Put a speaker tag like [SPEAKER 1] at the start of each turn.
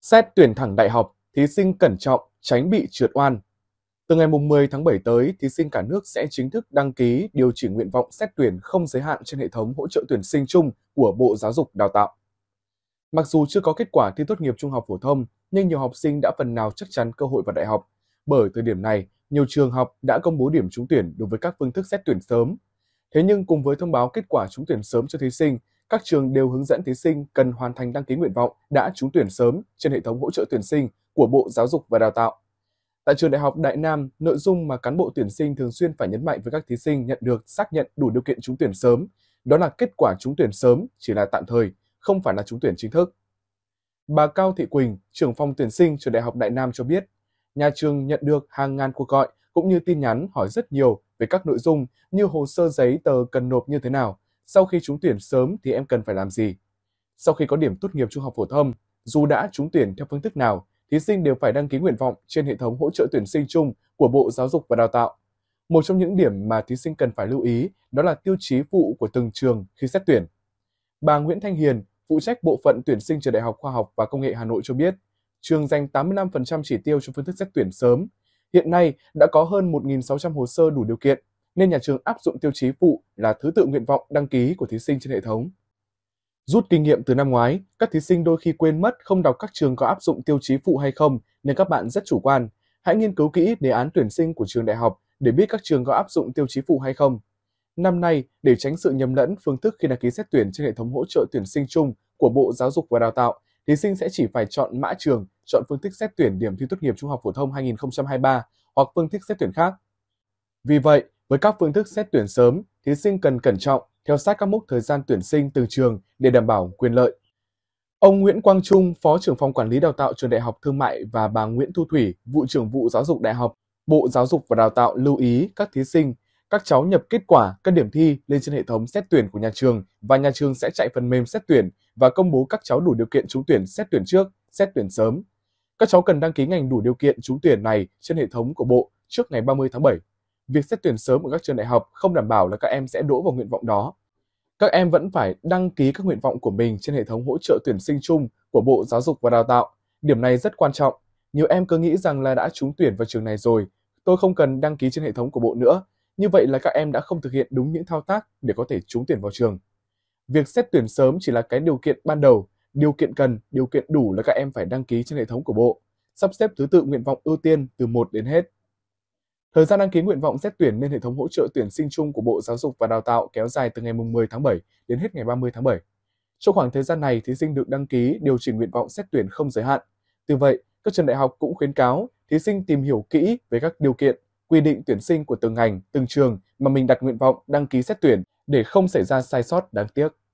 [SPEAKER 1] Xét tuyển thẳng đại học, thí sinh cẩn trọng tránh bị trượt oan. Từ ngày 10 tháng 7 tới, thí sinh cả nước sẽ chính thức đăng ký điều chỉnh nguyện vọng xét tuyển không giới hạn trên hệ thống hỗ trợ tuyển sinh chung của Bộ Giáo dục Đào tạo. Mặc dù chưa có kết quả thi tốt nghiệp trung học phổ thông, nhưng nhiều học sinh đã phần nào chắc chắn cơ hội vào đại học. Bởi thời điểm này, nhiều trường học đã công bố điểm trúng tuyển đối với các phương thức xét tuyển sớm. Thế nhưng cùng với thông báo kết quả trúng tuyển sớm cho thí sinh, các trường đều hướng dẫn thí sinh cần hoàn thành đăng ký nguyện vọng đã trúng tuyển sớm trên hệ thống hỗ trợ tuyển sinh của Bộ Giáo dục và Đào tạo. Tại trường Đại học Đại Nam, nội dung mà cán bộ tuyển sinh thường xuyên phải nhấn mạnh với các thí sinh nhận được xác nhận đủ điều kiện trúng tuyển sớm, đó là kết quả trúng tuyển sớm chỉ là tạm thời, không phải là trúng tuyển chính thức. Bà Cao Thị Quỳnh, trưởng phòng tuyển sinh trường Đại học Đại Nam cho biết, nhà trường nhận được hàng ngàn cuộc gọi cũng như tin nhắn hỏi rất nhiều về các nội dung như hồ sơ giấy tờ cần nộp như thế nào, sau khi trúng tuyển sớm thì em cần phải làm gì? Sau khi có điểm tốt nghiệp trung học phổ thông, dù đã trúng tuyển theo phương thức nào, thí sinh đều phải đăng ký nguyện vọng trên hệ thống hỗ trợ tuyển sinh chung của Bộ Giáo dục và Đào tạo. Một trong những điểm mà thí sinh cần phải lưu ý đó là tiêu chí phụ của từng trường khi xét tuyển. Bà Nguyễn Thanh Hiền, phụ trách bộ phận tuyển sinh trường Đại học Khoa học và Công nghệ Hà Nội cho biết, trường dành 85% chỉ tiêu cho phương thức xét tuyển sớm. Hiện nay đã có hơn 1.600 hồ sơ đủ điều kiện nên nhà trường áp dụng tiêu chí phụ là thứ tự nguyện vọng đăng ký của thí sinh trên hệ thống. Rút kinh nghiệm từ năm ngoái, các thí sinh đôi khi quên mất không đọc các trường có áp dụng tiêu chí phụ hay không nên các bạn rất chủ quan. Hãy nghiên cứu kỹ đề án tuyển sinh của trường đại học để biết các trường có áp dụng tiêu chí phụ hay không. Năm nay, để tránh sự nhầm lẫn phương thức khi đăng ký xét tuyển trên hệ thống hỗ trợ tuyển sinh chung của Bộ Giáo dục và Đào tạo, thí sinh sẽ chỉ phải chọn mã trường, chọn phương thức xét tuyển điểm thi tốt nghiệp trung học phổ thông 2023 hoặc phương thức xét tuyển khác. Vì vậy, với các phương thức xét tuyển sớm, thí sinh cần cẩn trọng theo sát các mốc thời gian tuyển sinh từng trường để đảm bảo quyền lợi. Ông Nguyễn Quang Trung, Phó trưởng phòng quản lý đào tạo trường Đại học Thương mại và bà Nguyễn Thu Thủy, vụ trưởng vụ giáo dục đại học, Bộ Giáo dục và Đào tạo lưu ý các thí sinh, các cháu nhập kết quả các điểm thi lên trên hệ thống xét tuyển của nhà trường và nhà trường sẽ chạy phần mềm xét tuyển và công bố các cháu đủ điều kiện trúng tuyển xét tuyển trước, xét tuyển sớm. Các cháu cần đăng ký ngành đủ điều kiện trúng tuyển này trên hệ thống của Bộ trước ngày 30 tháng 7 việc xét tuyển sớm ở các trường đại học không đảm bảo là các em sẽ đỗ vào nguyện vọng đó. Các em vẫn phải đăng ký các nguyện vọng của mình trên hệ thống hỗ trợ tuyển sinh chung của Bộ Giáo dục và Đào tạo. Điểm này rất quan trọng. Nhiều em cứ nghĩ rằng là đã trúng tuyển vào trường này rồi, tôi không cần đăng ký trên hệ thống của bộ nữa. Như vậy là các em đã không thực hiện đúng những thao tác để có thể trúng tuyển vào trường. Việc xét tuyển sớm chỉ là cái điều kiện ban đầu, điều kiện cần, điều kiện đủ là các em phải đăng ký trên hệ thống của bộ, sắp xếp thứ tự nguyện vọng ưu tiên từ 1 đến hết. Thời gian đăng ký nguyện vọng xét tuyển lên hệ thống hỗ trợ tuyển sinh chung của Bộ Giáo dục và Đào tạo kéo dài từ ngày 10 tháng 7 đến hết ngày 30 tháng 7. Trong khoảng thời gian này, thí sinh được đăng ký điều chỉnh nguyện vọng xét tuyển không giới hạn. Từ vậy, các trường đại học cũng khuyến cáo thí sinh tìm hiểu kỹ về các điều kiện, quy định tuyển sinh của từng ngành, từng trường mà mình đặt nguyện vọng đăng ký xét tuyển để không xảy ra sai sót đáng tiếc.